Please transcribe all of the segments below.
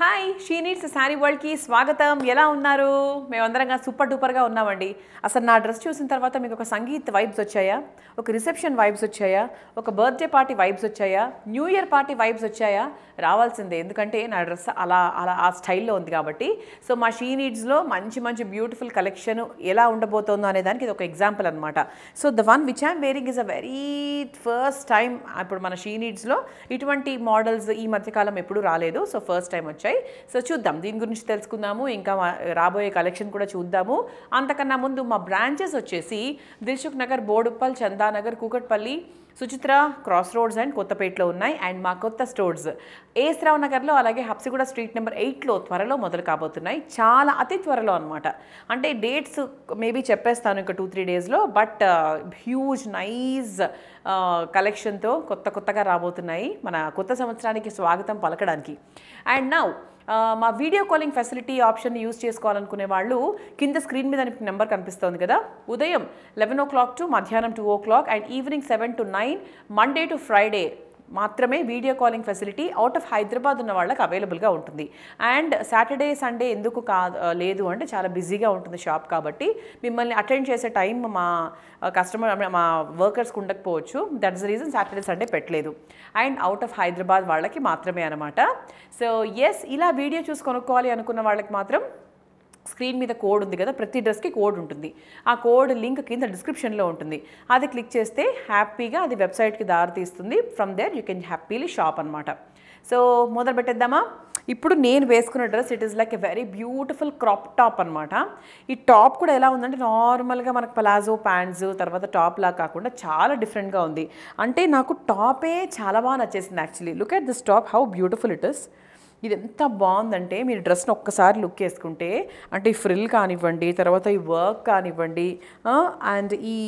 hi she needs sari వరల్డ్కి స్వాగతం ఎలా ఉన్నారు మేమందరంగా సూపర్ డూపర్గా ఉన్నామండి అసలు నా డ్రెస్ చూసిన తర్వాత మీకు ఒక సంగీత్ వైబ్స్ వచ్చాయా ఒక రిసెప్షన్ వైబ్స్ వచ్చాయా ఒక బర్త్డే పార్టీ వైబ్స్ వచ్చాయా న్యూ ఇయర్ పార్టీ వైబ్స్ వచ్చాయా రావాల్సిందే ఎందుకంటే నా డ్రెస్ అలా అలా ఆ స్టైల్లో ఉంది కాబట్టి సో మా షీ నీడ్స్లో మంచి మంచి బ్యూటిఫుల్ కలెక్షన్ ఎలా ఉండబోతుందో అనే దానికి ఇది ఒక ఎగ్జాంపుల్ అనమాట so the one which I'm wearing is a very first time ఇప్పుడు మన షీ నీడ్స్లో ఇటువంటి మోడల్స్ ఈ మధ్యకాలం ఎప్పుడూ రాలేదు సో ఫస్ట్ టైం వచ్చాయి వచ్చాయి సో చూద్దాం దీని గురించి తెలుసుకుందాము ఇంకా రాబోయే కలెక్షన్ కూడా చూద్దాము అంతకన్నా ముందు మా బ్రాంచెస్ వచ్చేసి Dilsukh Nagar Boduppal Chandanagar Kukatpally Suchitra cross roads and కొత్తపేటలో ఉన్నాయి అండ్ మా కొత్త స్టోర్స్ ఏ రావు నగర్లో అలాగే హప్సిగూడ స్ట్రీట్ నెంబర్ ఎయిట్లో త్వరలో మొదలు కాబోతున్నాయి చాలా అతి త్వరలో అనమాట అంటే డేట్స్ మేబీ చెప్పేస్తాను ఇంకా టూ త్రీ డేస్లో బట్ హ్యూజ్ నైస్ కలెక్షన్తో కొత్త కొత్తగా రాబోతున్నాయి మన కొత్త సంవత్సరానికి స్వాగతం పలకడానికి అండ్ నౌ మా వీడియో కాలింగ్ ఫెసిలిటీ ఆప్షన్ని యూజ్ చేసుకోవాలనుకునే వాళ్ళు కింద స్క్రీన్ మీద నెంబర్ కనిపిస్తోంది కదా ఉదయం లెవెన్ ఓ క్లాక్ టు మధ్యాహ్నం two o'clock and evening seven to nine Monday to Friday మాత్రమే video calling facility out of Hyderabad ఉన్న వాళ్ళకి అవైలబుల్గా ఉంటుంది అండ్ సాటర్డే సండే ఎందుకు కా లేదు అంటే చాలా బిజీగా ఉంటుంది షాప్ కాబట్టి మిమ్మల్ని అటెండ్ చేసే టైం మా కస్టమర్ మా వర్కర్స్కి ఉండకపోవచ్చు దట్స్ రీజన్ సాటర్డే సండే పెట్టలేదు అండ్ అవుట్ ఆఫ్ హైదరాబాద్ వాళ్ళకి మాత్రమే అనమాట సో ఎస్ ఇలా వీడియో చూసి కొనుక్కోవాలి అనుకున్న వాళ్ళకి మాత్రం స్క్రీన్ మీద కోడ్ ఉంది కదా ప్రతి డ్రెస్కి కోడ్ ఉంటుంది ఆ కోడ్ లింక్ కింద డిస్క్రిప్షన్లో ఉంటుంది అది క్లిక్ చేస్తే హ్యాపీగా అది వెబ్సైట్కి దారితీస్తుంది from there you can happily shop అనమాట సో మొదలు పెట్టేద్దామా ఇప్పుడు నేను వేసుకున్న dress it is like a very beautiful crop top అనమాట ఈ టాప్ కూడా ఎలా ఉందంటే నార్మల్గా మనకు పలాజో ప్యాంట్స్ తర్వాత టాప్ లా కాకుండా చాలా డిఫరెంట్గా ఉంది అంటే నాకు టాపే చాలా బాగా నచ్చేసింది actually look at this top how beautiful it is ఇది ఎంత బాగుందంటే మీరు డ్రెస్ను ఒక్కసారి లుక్ వేసుకుంటే అంటే ఈ ఫ్రిల్ కానివ్వండి తర్వాత ఈ వర్క్ కానివ్వండి అండ్ ఈ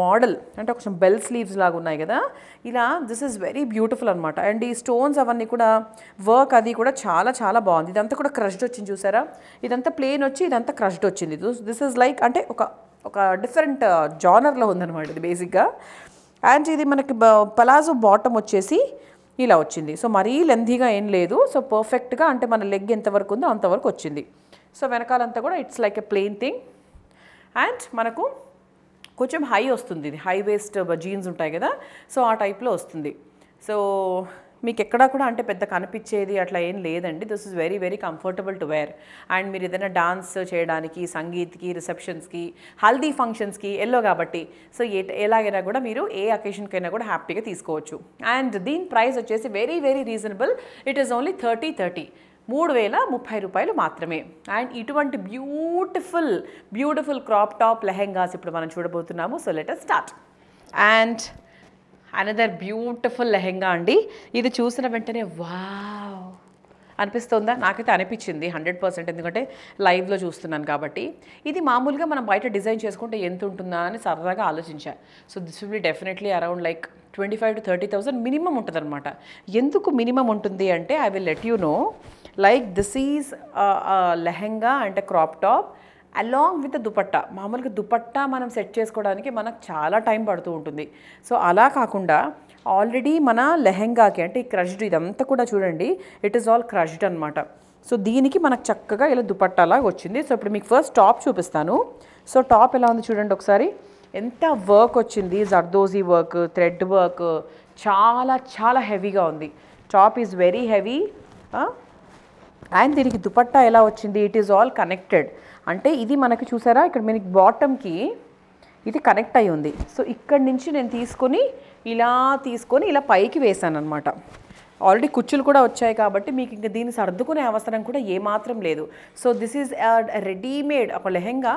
మోడల్ అంటే కొంచెం బెల్ స్లీవ్స్ లాగా ఉన్నాయి కదా ఇలా దిస్ ఈజ్ వెరీ బ్యూటిఫుల్ అనమాట అండ్ ఈ స్టోన్స్ అవన్నీ కూడా వర్క్ అది కూడా చాలా చాలా బాగుంది ఇదంతా కూడా క్రష్డ్ వచ్చింది చూసారా ఇదంతా ప్లేన్ వచ్చి ఇదంతా క్రష్డ్ వచ్చింది దిస్ ఇస్ లైక్ అంటే ఒక ఒక డిఫరెంట్ జానర్లో ఉందన్నమాట ఇది బేసిక్గా అండ్ ఇది మనకి పలాజో బాటమ్ వచ్చేసి ఇలా వచ్చింది సో మరీ లెందీగా ఏం లేదు సో పర్ఫెక్ట్గా అంటే మన లెగ్ ఎంతవరకు ఉందో అంతవరకు వచ్చింది సో వెనకాలంతా కూడా it's like a plain thing and మనకు కొంచెం హై వస్తుంది ఇది హై వేస్ట్ జీన్స్ ఉంటాయి కదా సో ఆ టైప్లో వస్తుంది సో మీకు ఎక్కడా కూడా అంటే పెద్ద కనిపించేది అట్లా ఏం లేదండి this is very very comfortable to wear and మీరు ఏదైనా డాన్స్ చేయడానికి సంగీత్కి రిసెప్షన్స్కి హల్దీ ఫంక్షన్స్కి ఎల్లో కాబట్టి సో ఎలాగైనా కూడా మీరు ఏ అకేషన్కైనా కూడా హ్యాపీగా తీసుకోవచ్చు అండ్ దీని ప్రైస్ వచ్చేసి very very reasonable it is only thirty thirty మూడు వేల ముప్పై రూపాయలు మాత్రమే అండ్ ఇటువంటి beautiful beautiful crop top lehengas ఇప్పుడు మనం చూడబోతున్నాము so letter start and another beautiful lehenga అండి ఇది చూసిన వెంటనే వావ్ అనిపిస్తుందా నాకైతే అనిపించింది హండ్రెడ్ పర్సెంట్ ఎందుకంటే లైవ్లో చూస్తున్నాను కాబట్టి ఇది మామూలుగా మనం బయట డిజైన్ చేసుకుంటే ఎంత ఉంటుందా అని సరదాగా ఆలోచించా so this will be definitely around like twenty five to thirty thousand minimum ఉంటుందన్నమాట ఎందుకు మినిమం ఉంటుంది అంటే I will let you know like this is lehenga అంటే crop top along with dupatta మామూలుగా దుపట్టా మనం సెట్ చేసుకోవడానికి మనకు చాలా టైం పడుతూ ఉంటుంది సో అలా కాకుండా ఆల్రెడీ మన లెహెంగాకి అంటే ఈ క్రష్డ్ ఇదంతా కూడా చూడండి ఇట్ ఈస్ ఆల్ క్రష్డ్ అనమాట సో దీనికి మనకు చక్కగా ఇలా దుపట్టాలాగా వచ్చింది సో ఇప్పుడు మీకు ఫస్ట్ టాప్ చూపిస్తాను సో టాప్ ఎలా ఉంది చూడండి ఒకసారి ఎంత వర్క్ వచ్చింది జర్దోజీ వర్క్ థ్రెడ్ వర్క్ చాలా చాలా హెవీగా ఉంది top is very heavy and దీనికి దుపట్టా ఎలా వచ్చింది ఇట్ ఈజ్ ఆల్ కనెక్టెడ్ అంటే ఇది మనకి చూసారా ఇక్కడ మనకి బాటమ్కి ఇది కనెక్ట్ అయ్యి ఉంది సో ఇక్కడ నుంచి నేను తీసుకొని ఇలా తీసుకొని ఇలా పైకి వేశాను అనమాట ఆల్రెడీ కుచ్చులు కూడా వచ్చాయి కాబట్టి మీకు ఇంకా దీన్ని సర్దుకునే అవసరం కూడా ఏమాత్రం లేదు సో దిస్ ఈజ్ రెడీమేడ్ ఒక లెహెంగా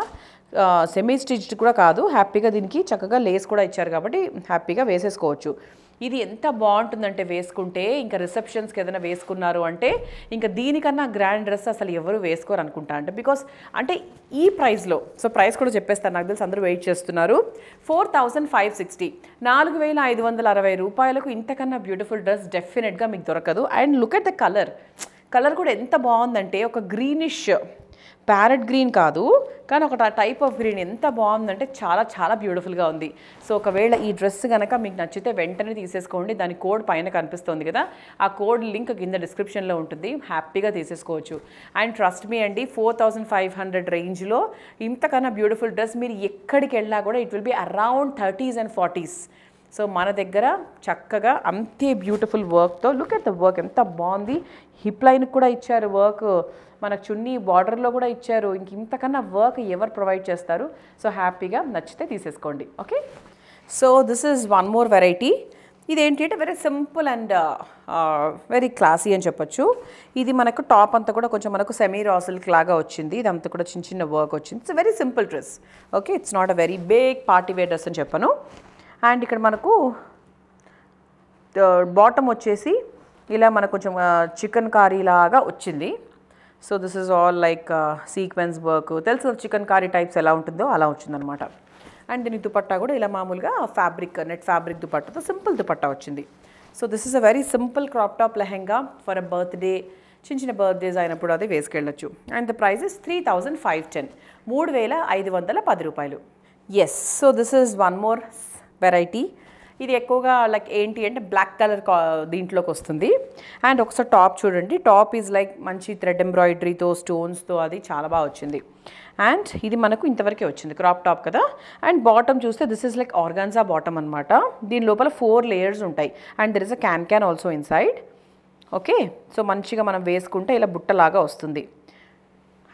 సెమీ స్టిచ్డ్ కూడా కాదు హ్యాపీగా దీనికి చక్కగా లేస్ కూడా ఇచ్చారు కాబట్టి హ్యాపీగా వేసేసుకోవచ్చు ఇది ఎంత బాగుంటుందంటే వేసుకుంటే ఇంకా రిసెప్షన్స్కి ఏదైనా వేసుకున్నారు అంటే ఇంకా దీనికన్నా గ్రాండ్ డ్రెస్ అసలు ఎవరు వేసుకోరు అనుకుంటా అంటే బికాస్ అంటే ఈ ప్రైస్లో సో ప్రైస్ కూడా చెప్పేస్తాను నాకు తెలిసి అందరూ వెయిట్ చేస్తున్నారు ఫోర్ థౌజండ్ ఫైవ్ సిక్స్టీ నాలుగు వేల ఐదు వందల అరవై రూపాయలకు ఇంతకన్నా బ్యూటిఫుల్ డ్రెస్ డెఫినెట్గా మీకు దొరకదు and look at the colour colour కూడా ఎంత బాగుందంటే ఒక గ్రీనిష్ ప్యారెట్ గ్రీన్ కాదు కానీ ఒక టైప్ ఆఫ్ గ్రీన్ ఎంత బాగుందంటే చాలా చాలా బ్యూటిఫుల్గా ఉంది సో ఒకవేళ ఈ డ్రెస్ కనుక మీకు నచ్చితే వెంటనే తీసేసుకోండి దాని కోడ్ పైన కనిపిస్తుంది కదా ఆ కోడ్ లింక్ కింద డిస్క్రిప్షన్లో ఉంటుంది హ్యాపీగా తీసేసుకోవచ్చు అండ్ ట్రస్ట్ మీ అండి ఫోర్ థౌజండ్ ఫైవ్ హండ్రెడ్ రేంజ్లో ఇంతకన్నా బ్యూటిఫుల్ డ్రెస్ మీరు ఎక్కడికి వెళ్ళినా కూడా it will be around thirties and forties so మన దగ్గర చక్కగా అంతే బ్యూటిఫుల్ వర్క్తో లుక్ ఎట్ ద వర్క్ ఎంత బాగుంది హిప్ లైన్ కూడా ఇచ్చారు వర్క్ మనకు చున్నీ బార్డర్లో కూడా ఇచ్చారు ఇంక ఇంతకన్నా వర్క్ ఎవరు ప్రొవైడ్ చేస్తారు సో హ్యాపీగా నచ్చితే తీసేసుకోండి okay so this is one more variety ఇదేంటి అంటే very simple and very classy అని చెప్పొచ్చు ఇది మనకు టాప్ అంతా కూడా కొంచెం మనకు సెమీ రాసిల్క్ లాగా వచ్చింది ఇదంతా కూడా చిన్న చిన్న వర్క్ వచ్చింది it's very simple dress okay it's not a very big party wear dress అని చెప్పను అండ్ ఇక్కడ మనకు బాటమ్ వచ్చేసి ఇలా మనకు కొంచెం చికెన్ కారీ లాగా వచ్చింది so this is all like sequence work తెలుసు చికెన్ కారీ టైప్స్ ఎలా ఉంటుందో అలా వచ్చిందనమాట అండ్ దీని దుపట్టా కూడా ఇలా మామూలుగా ఫ్యాబ్రిక్ నెట్ ఫ్యాబ్రిక్ దుపట్టాతో సింపుల్ దుపట్టా వచ్చింది so this is a very simple crop top lehenga for a birthday చిన్న చిన్న బర్త్డేస్ అయినప్పుడు అది వేసుకెళ్ళచ్చు and the price is three thousand five ten మూడు వేల ఐదు వందల పది రూపాయలు yes so this is one more variety ఇది ఎక్కువగా లైక్ ఏంటి అంటే బ్లాక్ కలర్ దీంట్లోకి వస్తుంది అండ్ ఒకసారి టాప్ చూడండి టాప్ ఈజ్ లైక్ మంచి థ్రెడ్ ఎంబ్రాయిడరీతో స్టోన్స్తో అది చాలా బాగా వచ్చింది అండ్ ఇది మనకు ఇంతవరకే వచ్చింది క్రాప్ టాప్ కదా అండ్ బాటమ్ చూస్తే this is like organza bottom అనమాట దీని లోపల ఫోర్ లేయర్స్ ఉంటాయి and there is a can can also inside okay so మంచిగా మనం వేసుకుంటే ఇలా బుట్టలాగా వస్తుంది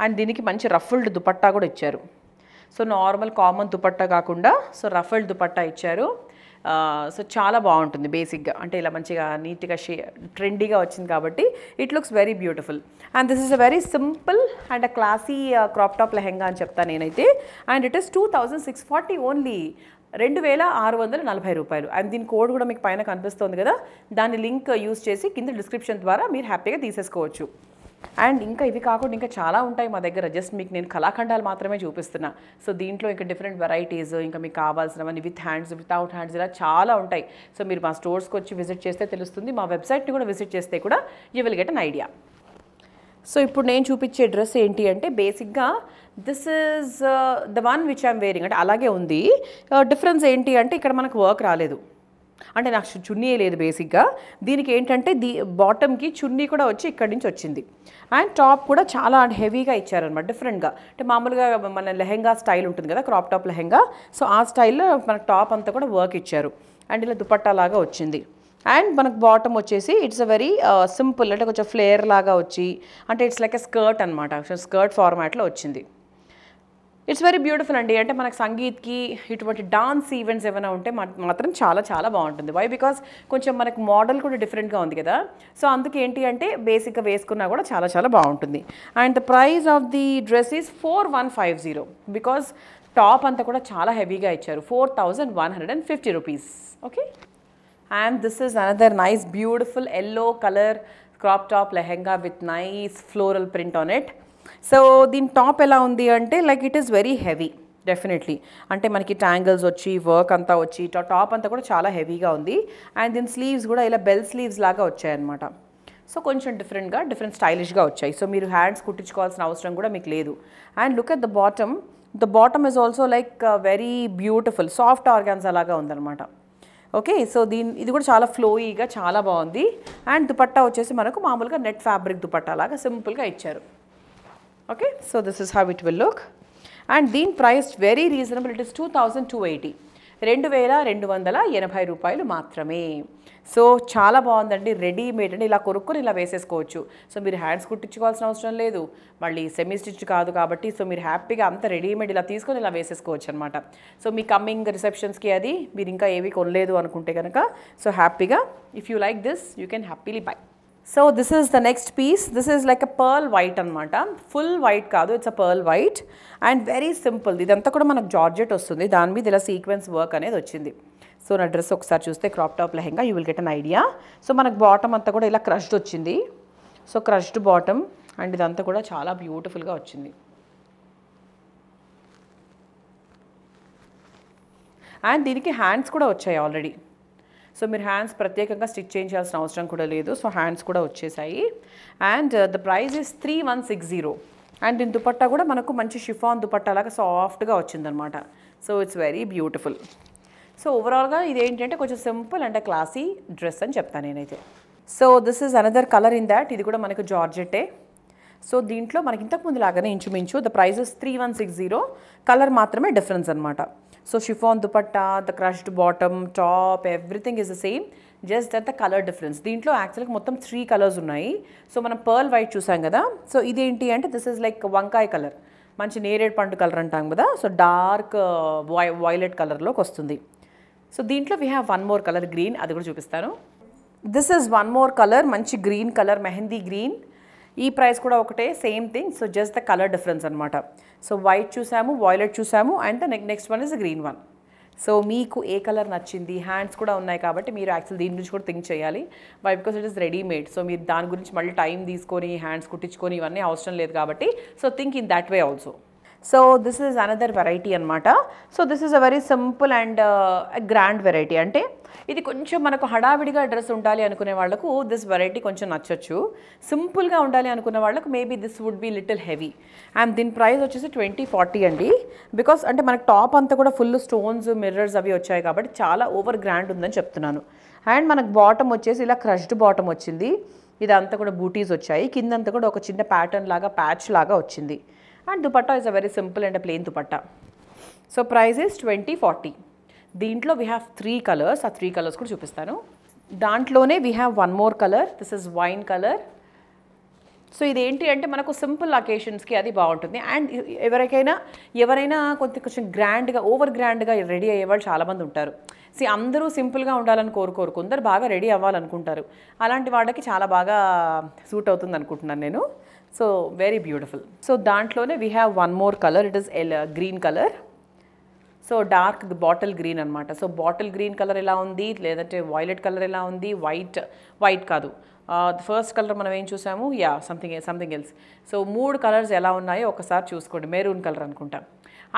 అండ్ దీనికి మంచి రఫుల్డ్ దుపట్టా కూడా ఇచ్చారు సో నార్మల్ కామన్ దుపట్టా కాకుండా సో రఫల్డ్ దుపట్టా ఇచ్చారు సో చాలా బాగుంటుంది బేసిక్గా అంటే ఇలా మంచిగా నీట్గా షే ట్రెండీగా వచ్చింది కాబట్టి it looks very beautiful and this is a very simple and a classy crop top lehenga అని చెప్తాను నేనైతే and it is two thousand six forty only రెండు వేల ఆరు వందల నలభై రూపాయలు అండ్ దీని కోడ్ కూడా మీకు పైన కనిపిస్తుంది కదా దాని లింక్ యూస్ చేసి కింద డిస్క్రిప్షన్ ద్వారా మీరు హ్యాపీగా తీసేసుకోవచ్చు అండ్ ఇంకా ఇవి కాకుండా ఇంకా చాలా ఉంటాయి మా దగ్గర జస్ట్ మీకు నేను కళాఖండాలు మాత్రమే చూపిస్తున్నా సో దీంట్లో ఇంకా డిఫరెంట్ వెరైటీస్ ఇంకా మీకు కావాల్సినవన్నీ విత్ హ్యాండ్స్ వితౌట్ హ్యాండ్స్ ఇలా చాలా ఉంటాయి సో మీరు మా స్టోర్స్కి వచ్చి విజిట్ చేస్తే తెలుస్తుంది మా వెబ్సైట్ని కూడా విజిట్ చేస్తే కూడా you will get an idea so ఇప్పుడు నేను చూపించే డ్రెస్ ఏంటి అంటే బేసిక్గా this is the one which I'm wearing అంటే అలాగే ఉంది డిఫరెన్స్ uh, ఏంటి అంటే ఇక్కడ మనకు వర్క్ రాలేదు అంటే నాకు చున్నీ లేదు బేసిక్గా దీనికి ఏంటంటే దీ బాటమ్కి చున్నీ కూడా వచ్చి ఇక్కడి నుంచి వచ్చింది అండ్ టాప్ కూడా చాలా హెవీగా ఇచ్చారనమాట డిఫరెంట్గా అంటే మామూలుగా మన లెహెంగా స్టైల్ ఉంటుంది కదా క్రాప్ టాప్ లెహెంగా సో ఆ స్టైల్లో మన టాప్ అంతా కూడా వర్క్ ఇచ్చారు అండ్ ఇలా దుపట్టా లాగా వచ్చింది అండ్ మనకు బాటమ్ వచ్చేసి ఇట్స్ అ వెరీ సింపుల్ అంటే కొంచెం ఫ్లేయర్ లాగా వచ్చి అంటే ఇట్స్ లైక్ ఎ స్కర్ట్ అనమాట స్కర్ట్ ఫార్మాట్లో వచ్చింది ఇట్స్ వెరీ బ్యూటిఫుల్ అండి అంటే మనకు సంగీత్కి ఇటువంటి డాన్స్ ఈవెంట్స్ ఏమైనా ఉంటే మాత్రం చాలా చాలా బాగుంటుంది వై బికాస్ కొంచెం మనకు మోడల్ కూడా డిఫరెంట్గా ఉంది కదా సో అందుకు ఏంటి అంటే బేసిక్గా వేసుకున్నా కూడా చాలా చాలా బాగుంటుంది and the price of the dress is four one five zero because top అంతా కూడా చాలా హెవీగా ఇచ్చారు four thousand one hundred and fifty rupees okay and this is another nice beautiful yellow colour crop top lehenga with nice floral print on it so దీని top ఎలా ఉంది అంటే like it is very heavy definitely అంటే మనకి tangles వచ్చి work అంతా వచ్చి top అంతా కూడా చాలా హెవీగా ఉంది అండ్ దీని స్లీవ్స్ కూడా ఇలా బెల్ స్లీవ్స్ లాగా వచ్చాయన్నమాట సో కొంచెం డిఫరెంట్గా డిఫరెంట్ స్టైలిష్గా వచ్చాయి సో మీరు హ్యాండ్స్ కుట్టించుకోవాల్సిన అవసరం కూడా మీకు లేదు and look at the bottom the bottom is also like very beautiful soft organza అలాగా ఉందన్నమాట ఓకే సో దీని ఇది కూడా చాలా ఫ్లోయీగా చాలా బాగుంది అండ్ దుపట్టా వచ్చేసి మనకు మామూలుగా నెట్ ఫ్యాబ్రిక్ దుపట్టా లాగా సింపుల్గా ఇచ్చారు okay so this is how it will look and reasonable it very reasonable it is 2280 రెండు వేల రెండు వందల ఎనభై రూపాయలు మాత్రమే సో చాలా బాగుందండి రెడీమేడ్ అండి ఇలా కొనుక్కొని ఇలా వేసేసుకోవచ్చు సో మీరు హ్యాండ్స్ కుట్టించుకోవాల్సిన అవసరం లేదు మళ్ళీ సెమీ స్టిచ్ కాదు కాబట్టి సో మీరు హ్యాపీగా అంత రెడీమేడ్ ఇలా తీసుకొని ఇలా వేసేసుకోవచ్చు అనమాట సో మీ కమ్మింగ్ రిసెప్షన్స్కి అది మీరు ఇంకా ఏవి కొనలేదు అనుకుంటే కనుక సో హ్యాపీగా if you like this you can happily buy so this is the next piece this is like a pearl white అనమాట ఫుల్ వైట్ కాదు it's a pearl white and very simple ఇదంతా కూడా మనకు జార్జెట్ వస్తుంది దాని మీద ఇలా సీక్వెన్స్ వర్క్ అనేది వచ్చింది సో నా డ్రెస్ ఒకసారి చూస్తే crop top lehenga you will get an idea so మనకు బాటమ్ అంతా కూడా ఇలా క్రష్డ్ వచ్చింది సో క్రష్డ్ బాటమ్ అండ్ ఇదంతా కూడా చాలా బ్యూటిఫుల్గా వచ్చింది అండ్ దీనికి హ్యాండ్స్ కూడా వచ్చాయి ఆల్రెడీ సో మీరు హ్యాండ్స్ ప్రత్యేకంగా స్టిచ్ చేయించాల్సిన అవసరం కూడా లేదు సో హ్యాండ్స్ కూడా వచ్చేసాయి and the price is three one six zero and దీని దుపట్టా కూడా మనకు మంచి షిఫాన్ దుపట్టా లాగా సాఫ్ట్గా వచ్చిందనమాట so it's very beautiful so ఓవరాల్గా ఇదేంటంటే కొంచెం సింపుల్ అండ్ క్లాసీ డ్రెస్ అని చెప్తాను నేనైతే so this is another colour in that ఇది కూడా మనకు జార్జెట్టే సో దీంట్లో మనకి ఇంతకుముందు లాగానే ఇంచుమించు the prices three one six zero colour మాత్రమే డిఫరెన్స్ అనమాట so chiffon dupatta the crushed bottom top everything is the same just that the colour difference దీంట్లో యాక్చువల్గా మొత్తం త్రీ కలర్స్ ఉన్నాయి సో మనం పర్ల్ వైట్ చూసాం కదా సో ఇదేంటి అంటే దిస్ ఈజ్ లైక్ వంకాయ కలర్ మంచి నేరేడ్ పండు కలర్ అంటాం కదా సో డార్క్ వై వైలెట్ కలర్లోకి వస్తుంది సో దీంట్లో we have one more colour green అది కూడా చూపిస్తాను this is one more colour మంచి గ్రీన్ కలర్ మెహందీ గ్రీన్ ఈ ప్రైస్ కూడా ఒకటే same thing so just the colour difference అనమాట సో వైట్ చూసాము వాయిలెట్ చూసాము and the neck next one is green one so మీకు ఏ కలర్ నచ్చింది హ్యాండ్స్ కూడా ఉన్నాయి కాబట్టి మీరు యాక్చువల్ దీని నుంచి కూడా థింక్ చేయాలి why because it is readymade so మీరు దాని గురించి మళ్ళీ టైం తీసుకొని హ్యాండ్స్ కుట్టించుకొని ఇవన్నీ అవసరం లేదు కాబట్టి so think in that way also so this is another variety అనమాట so this is a very simple and grand variety అంటే ఇది కొంచెం మనకు హడావిడిగా డ్రెస్ ఉండాలి అనుకునే వాళ్ళకు దిస్ వెరైటీ కొంచెం నచ్చచ్చు సింపుల్గా ఉండాలి అనుకునే వాళ్ళకు maybe this would be little heavy and దీని ప్రైస్ వచ్చేసి ట్వంటీ ఫార్టీ అండి బికాస్ అంటే మనకు టాప్ అంతా కూడా ఫుల్ స్టోన్స్ మిర్రర్స్ అవి వచ్చాయి కాబట్టి చాలా ఓవర్ గ్రాండ్ ఉందని చెప్తున్నాను అండ్ మనకు బాటమ్ వచ్చేసి ఇలా క్రష్డ్ బాటమ్ వచ్చింది ఇదంతా కూడా బూటీస్ వచ్చాయి కిందంతా కూడా ఒక చిన్న ప్యాటర్న్ లాగా ప్యాచ్ లాగా వచ్చింది and dupatta is a very simple and plain dupatta so price is twenty forty దీంట్లో వీ హ్యావ్ త్రీ కలర్స్ ఆ త్రీ కలర్స్ కూడా చూపిస్తాను దాంట్లోనే we have one more colour this is wine colour so ఇది ఏంటి అంటే మనకు సింపుల్ అకేషన్స్కి అది బాగుంటుంది అండ్ ఎవరికైనా ఎవరైనా కొంచెం కొంచెం గ్రాండ్గా ఓవర్ గ్రాండ్గా రెడీ అయ్యేవాళ్ళు చాలామంది ఉంటారు సి అందరూ సింపుల్గా ఉండాలని కోరుకోరు కొందరు బాగా రెడీ అవ్వాలనుకుంటారు అలాంటి వాళ్ళకి చాలా బాగా సూట్ అవుతుంది అనుకుంటున్నాను నేను సో వెరీ బ్యూటిఫుల్ సో దాంట్లోనే we have one more colour it is green colour so dark bottle green అనమాట సో బాటిల్ గ్రీన్ కలర్ ఎలా ఉంది లేదంటే వైలెట్ కలర్ ఎలా ఉంది వైట్ వైట్ కాదు ఫస్ట్ కలర్ మనం ఏం చూసాము yeah something something else so మూడు కలర్స్ ఎలా ఉన్నాయో ఒకసారి చూసుకోండి మెరూన్ కలర్ అనుకుంటాం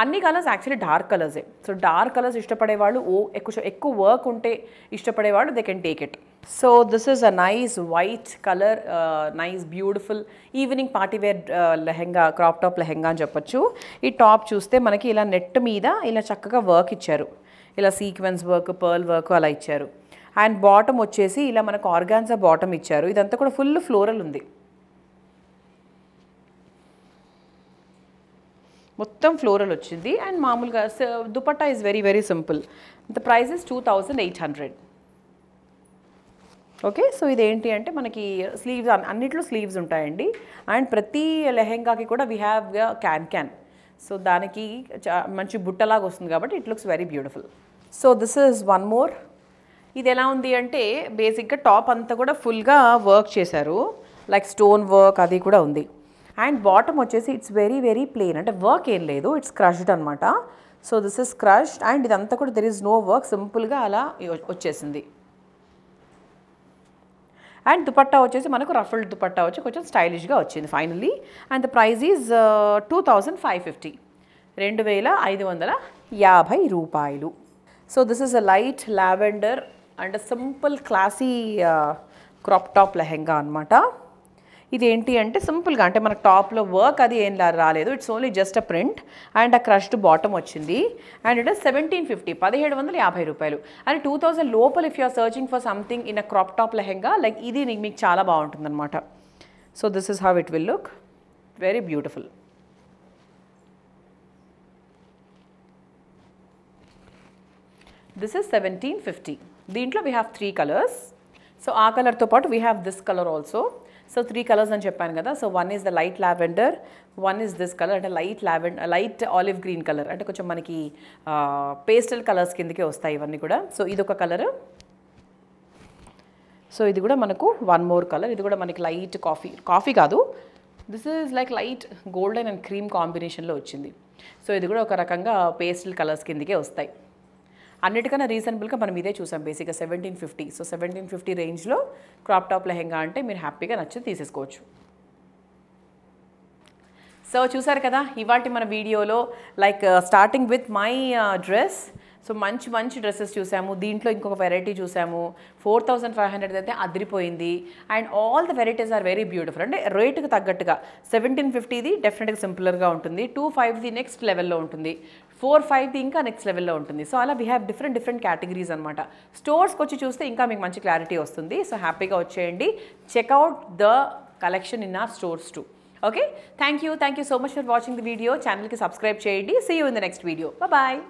అన్ని కలర్స్ యాక్చువల్లీ డార్క్ కలర్సే సో డార్క్ కలర్స్ ఇష్టపడేవాళ్ళు ఓ ఎక్కువ ఎక్కువ వర్క్ ఉంటే ఇష్టపడేవాళ్ళు they can take it so this is a nice white colour nice beautiful evening party wear lehenga crop top lehenga అని చెప్పొచ్చు ఈ టాప్ చూస్తే మనకి ఇలా నెట్ మీద ఇలా చక్కగా వర్క్ ఇచ్చారు ఇలా సీక్వెన్స్ వర్క్ పర్ల్ వర్క్ అలా ఇచ్చారు అండ్ బాటమ్ వచ్చేసి ఇలా మనకు ఆర్గాన్జా బాటమ్ ఇచ్చారు ఇదంతా కూడా ఫుల్ ఫ్లోరల్ ఉంది మొత్తం ఫ్లోరల్ వచ్చింది అండ్ మామూలుగా dupatta is very very simple the price is two thousand eight hundred okay so ఇదేంటి అంటే మనకి స్లీవ్స్ అన్నిట్లో స్లీవ్స్ ఉంటాయండి అండ్ ప్రతి లెహెంగాకి కూడా we have can can so దానికి మంచి బుట్టలాగా వస్తుంది కాబట్టి it looks very beautiful so this is one more ఇది ఎలా ఉంది అంటే బేసిక్గా టాప్ అంతా కూడా ఫుల్గా వర్క్ చేశారు లైక్ స్టోన్ వర్క్ అది కూడా ఉంది అండ్ బాటమ్ వచ్చేసి ఇట్స్ వెరీ వెరీ ప్లెయిన్ అంటే వర్క్ ఏం లేదు ఇట్స్ క్రష్డ్ అనమాట so this is crushed and ఇదంతా కూడా దెర్ ఈజ్ నో వర్క్ సింపుల్గా అలా వచ్చేసింది అండ్ దుపట్టా వచ్చేసి మనకు రఫల్డ్ దుపట్టా వచ్చి కొంచెం స్టైలిష్గా వచ్చింది finally and the price is two thousand five fifty రెండు వేల ఐదు వందల యాభై రూపాయలు so this is a light lavender and simple classy crop top lehenga అనమాట ఇది ఏంటి అంటే సింపుల్గా అంటే మనకు టాప్లో వర్క్ అది ఏం రాలేదు it's only just a print and ఆ క్రష్డ్ బాటమ్ వచ్చింది అండ్ ఇట్ సెవెంటీన్ ఫిఫ్టీ పదిహేడు వందల యాభై రూపాయలు అండ్ టూ థౌజండ్ లోపల if are searching for something in a crop top lehenga like ఇది మీకు చాలా బాగుంటుందన్నమాట so this is how it will look very beautiful this is seventeen fifty దీంట్లో we have three colours so ఆ కలర్తో పాటు we have this colour also so three colours అని చెప్పాను కదా so one is the light lavender one is this colour అంటే light lavender light olive green colour అంటే కొంచెం మనకి పేస్టల్ కలర్స్ కిందకే వస్తాయి ఇవన్నీ కూడా సో ఇది ఒక కలర్ సో ఇది కూడా మనకు వన్ మోర్ కలర్ ఇది కూడా మనకి లైట్ కాఫీ కాఫీ కాదు this is like light golden and cream కాంబినేషన్లో వచ్చింది సో ఇది కూడా ఒక రకంగా పేస్టల్ కలర్స్ కిందకే వస్తాయి అన్నిటికన్నా రీజనబుల్గా మనం ఇదే చూసాం బేసిక్గా seventeen fifty so seventeen fifty రేంజ్లో క్రాప్ టాప్ లెహెంగా అంటే మీరు హ్యాపీగా నచ్చి తీసేసుకోవచ్చు సో చూసారు కదా ఇవాటి మన వీడియోలో like starting with my dress so మంచి మంచి డ్రెస్సెస్ చూసాము దీంట్లో ఇంకొక వెరైటీ చూసాము ఫోర్ థౌసండ్ ఫైవ్ హండ్రెడ్ అయితే అదిరిపోయింది and all the varieties are very beautiful అంటే రేటుకు తగ్గట్టుగా సెవెంటీన్ ఫిఫ్టీది డెఫినెట్గా సింపులర్గా ఉంటుంది టూ ఫైవ్ది నెక్స్ట్ లెవెల్లో ఉంటుంది ఫోర్ ఫైవ్ది ఇంకా నెక్స్ట్ లెవెల్లో ఉంటుంది సో అలా we have different different categories అనమాట స్టోర్స్కి వచ్చి చూస్తే ఇంకా మీకు మంచి క్లారిటీ వస్తుంది సో హ్యాపీగా వచ్చేయండి check out the collection in our stores to okay thank you thank you so much for watching the video ఛానల్కి సబ్స్క్రైబ్ చేయండి see you in the next video bye